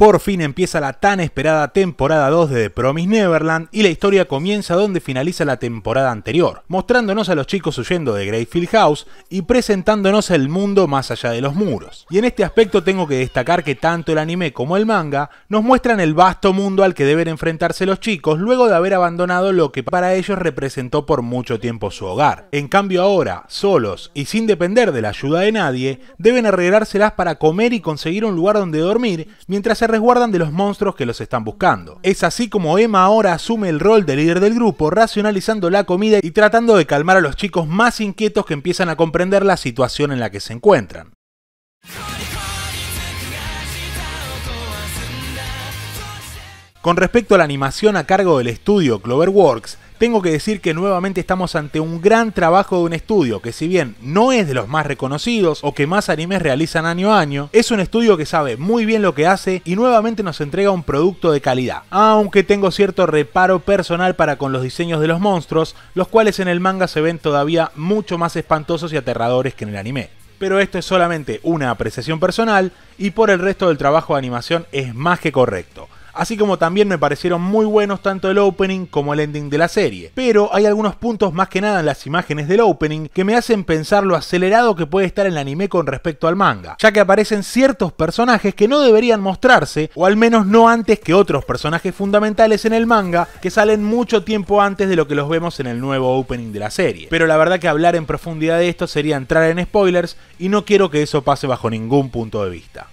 Por fin empieza la tan esperada temporada 2 de The Promise Neverland y la historia comienza donde finaliza la temporada anterior, mostrándonos a los chicos huyendo de Greyfield House y presentándonos el mundo más allá de los muros. Y en este aspecto tengo que destacar que tanto el anime como el manga nos muestran el vasto mundo al que deben enfrentarse los chicos luego de haber abandonado lo que para ellos representó por mucho tiempo su hogar. En cambio ahora, solos y sin depender de la ayuda de nadie, deben arreglárselas para comer y conseguir un lugar donde dormir mientras se resguardan de los monstruos que los están buscando. Es así como Emma ahora asume el rol de líder del grupo, racionalizando la comida y tratando de calmar a los chicos más inquietos que empiezan a comprender la situación en la que se encuentran. Con respecto a la animación a cargo del estudio Cloverworks, tengo que decir que nuevamente estamos ante un gran trabajo de un estudio que si bien no es de los más reconocidos o que más animes realizan año a año, es un estudio que sabe muy bien lo que hace y nuevamente nos entrega un producto de calidad. Aunque tengo cierto reparo personal para con los diseños de los monstruos, los cuales en el manga se ven todavía mucho más espantosos y aterradores que en el anime. Pero esto es solamente una apreciación personal y por el resto del trabajo de animación es más que correcto así como también me parecieron muy buenos tanto el opening como el ending de la serie. Pero hay algunos puntos más que nada en las imágenes del opening que me hacen pensar lo acelerado que puede estar el anime con respecto al manga, ya que aparecen ciertos personajes que no deberían mostrarse, o al menos no antes que otros personajes fundamentales en el manga que salen mucho tiempo antes de lo que los vemos en el nuevo opening de la serie. Pero la verdad que hablar en profundidad de esto sería entrar en spoilers y no quiero que eso pase bajo ningún punto de vista.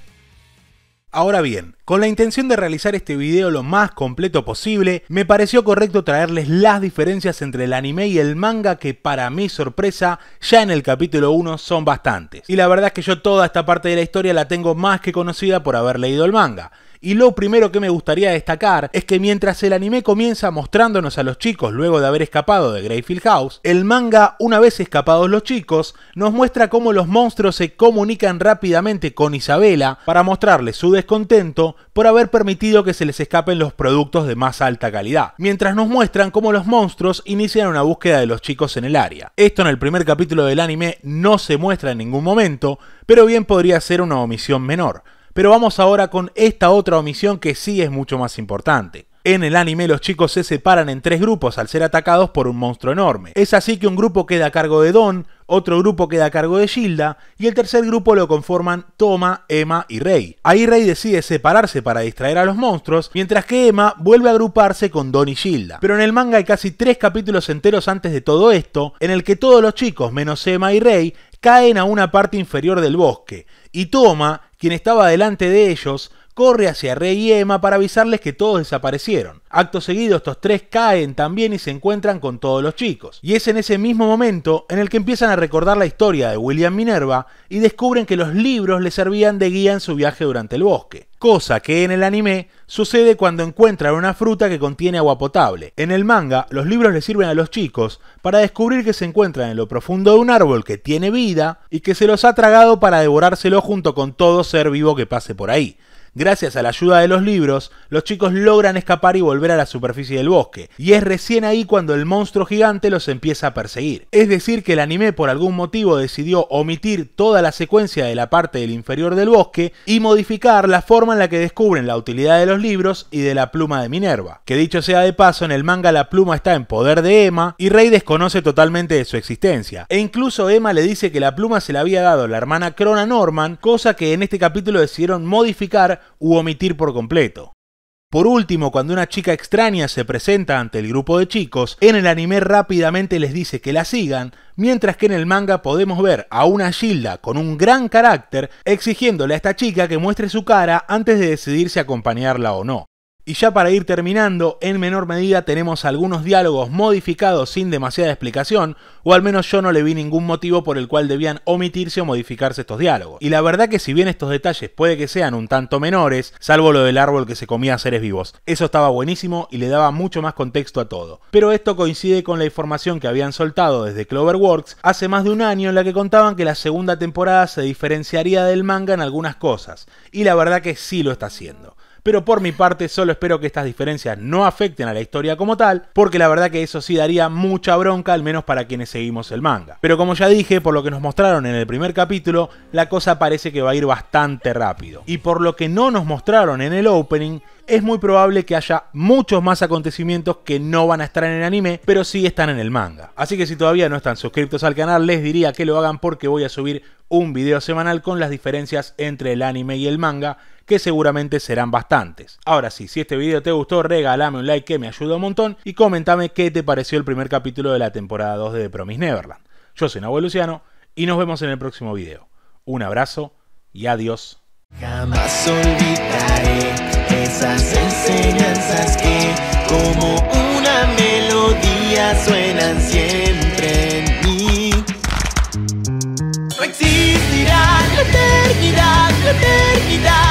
Ahora bien, con la intención de realizar este video lo más completo posible, me pareció correcto traerles las diferencias entre el anime y el manga que para mi sorpresa ya en el capítulo 1 son bastantes. Y la verdad es que yo toda esta parte de la historia la tengo más que conocida por haber leído el manga. Y lo primero que me gustaría destacar es que mientras el anime comienza mostrándonos a los chicos luego de haber escapado de Greyfield House, el manga, una vez escapados los chicos, nos muestra cómo los monstruos se comunican rápidamente con Isabela para mostrarle su descontento por haber permitido que se les escapen los productos de más alta calidad, mientras nos muestran cómo los monstruos inician una búsqueda de los chicos en el área. Esto en el primer capítulo del anime no se muestra en ningún momento, pero bien podría ser una omisión menor, pero vamos ahora con esta otra omisión que sí es mucho más importante. En el anime los chicos se separan en tres grupos al ser atacados por un monstruo enorme. Es así que un grupo queda a cargo de Don, otro grupo queda a cargo de Gilda y el tercer grupo lo conforman Toma, Emma y Rey. Ahí Rey decide separarse para distraer a los monstruos, mientras que Emma vuelve a agruparse con Don y Gilda. Pero en el manga hay casi tres capítulos enteros antes de todo esto, en el que todos los chicos menos Emma y Rey caen a una parte inferior del bosque y Toma quien estaba delante de ellos corre hacia Rey y Emma para avisarles que todos desaparecieron. Acto seguido estos tres caen también y se encuentran con todos los chicos. Y es en ese mismo momento en el que empiezan a recordar la historia de William Minerva y descubren que los libros le servían de guía en su viaje durante el bosque. Cosa que en el anime sucede cuando encuentran una fruta que contiene agua potable. En el manga, los libros le sirven a los chicos para descubrir que se encuentran en lo profundo de un árbol que tiene vida y que se los ha tragado para devorárselo junto con todo ser vivo que pase por ahí. Gracias a la ayuda de los libros, los chicos logran escapar y volver a la superficie del bosque, y es recién ahí cuando el monstruo gigante los empieza a perseguir. Es decir, que el anime por algún motivo decidió omitir toda la secuencia de la parte del inferior del bosque y modificar la forma en la que descubren la utilidad de los libros y de la pluma de Minerva. Que dicho sea de paso, en el manga la pluma está en poder de Emma y Rey desconoce totalmente de su existencia. E incluso Emma le dice que la pluma se la había dado la hermana Crona Norman, cosa que en este capítulo decidieron modificar u omitir por completo. Por último, cuando una chica extraña se presenta ante el grupo de chicos, en el anime rápidamente les dice que la sigan, mientras que en el manga podemos ver a una Gilda con un gran carácter exigiéndole a esta chica que muestre su cara antes de decidirse acompañarla o no. Y ya para ir terminando, en menor medida tenemos algunos diálogos modificados sin demasiada explicación, o al menos yo no le vi ningún motivo por el cual debían omitirse o modificarse estos diálogos. Y la verdad que si bien estos detalles puede que sean un tanto menores, salvo lo del árbol que se comía a seres vivos, eso estaba buenísimo y le daba mucho más contexto a todo. Pero esto coincide con la información que habían soltado desde Cloverworks hace más de un año en la que contaban que la segunda temporada se diferenciaría del manga en algunas cosas, y la verdad que sí lo está haciendo pero por mi parte solo espero que estas diferencias no afecten a la historia como tal, porque la verdad que eso sí daría mucha bronca, al menos para quienes seguimos el manga. Pero como ya dije, por lo que nos mostraron en el primer capítulo, la cosa parece que va a ir bastante rápido. Y por lo que no nos mostraron en el opening, es muy probable que haya muchos más acontecimientos que no van a estar en el anime, pero sí están en el manga. Así que si todavía no están suscritos al canal, les diría que lo hagan porque voy a subir un video semanal con las diferencias entre el anime y el manga, que seguramente serán bastantes. Ahora sí, si este video te gustó, regálame un like que me ayuda un montón y comentame qué te pareció el primer capítulo de la temporada 2 de The Promise Neverland. Yo soy Nahuel Luciano y nos vemos en el próximo video. Un abrazo y adiós. Jamás esas enseñanzas que como una melodía suenan siempre en mí. No eternidad, eternidad.